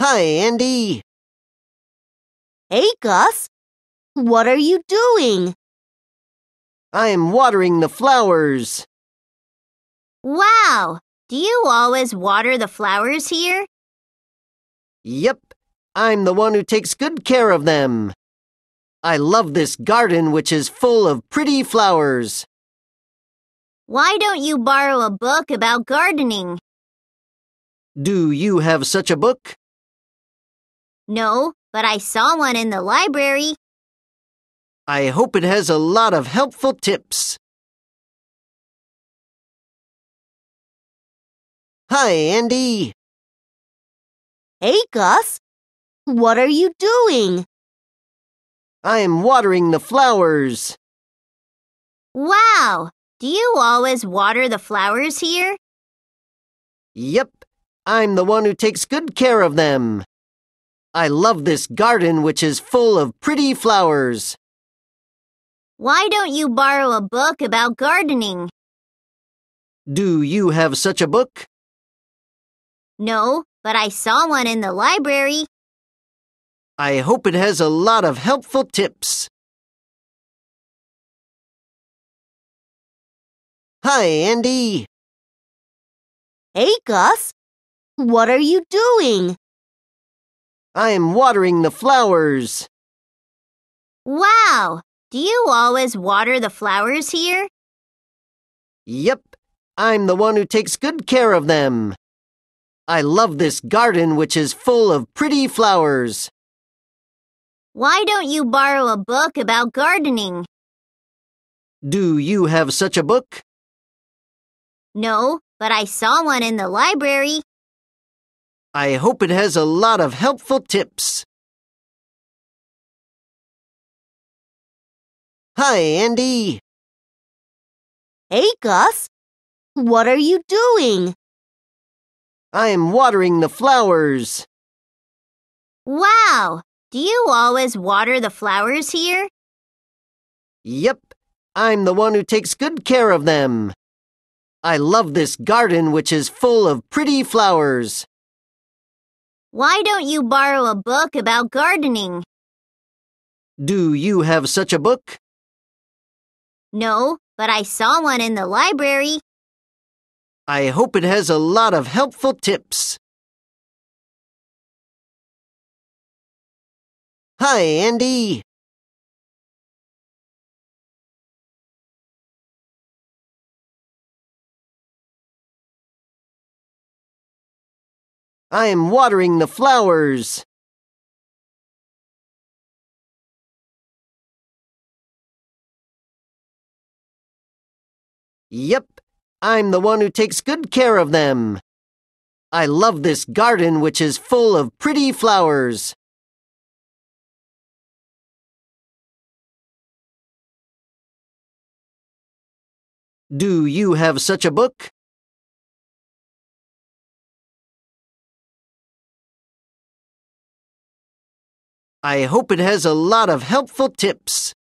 Hi, Andy. Hey, Gus. What are you doing? I'm watering the flowers. Wow! Do you always water the flowers here? Yep. I'm the one who takes good care of them. I love this garden which is full of pretty flowers. Why don't you borrow a book about gardening? Do you have such a book? No, but I saw one in the library. I hope it has a lot of helpful tips. Hi, Andy. Hey, Gus. What are you doing? I'm watering the flowers. Wow! Do you always water the flowers here? Yep. I'm the one who takes good care of them. I love this garden which is full of pretty flowers. Why don't you borrow a book about gardening? Do you have such a book? No, but I saw one in the library. I hope it has a lot of helpful tips. Hi, Andy. Hey, Gus. What are you doing? I am watering the flowers. Wow! Do you always water the flowers here? Yep, I'm the one who takes good care of them. I love this garden which is full of pretty flowers. Why don't you borrow a book about gardening? Do you have such a book? No, but I saw one in the library. I hope it has a lot of helpful tips. Hi, Andy. Hey, Gus. What are you doing? I'm watering the flowers. Wow! Do you always water the flowers here? Yep. I'm the one who takes good care of them. I love this garden which is full of pretty flowers. Why don't you borrow a book about gardening? Do you have such a book? No, but I saw one in the library. I hope it has a lot of helpful tips. Hi, Andy. I am watering the flowers. Yep, I'm the one who takes good care of them. I love this garden which is full of pretty flowers. Do you have such a book? I hope it has a lot of helpful tips.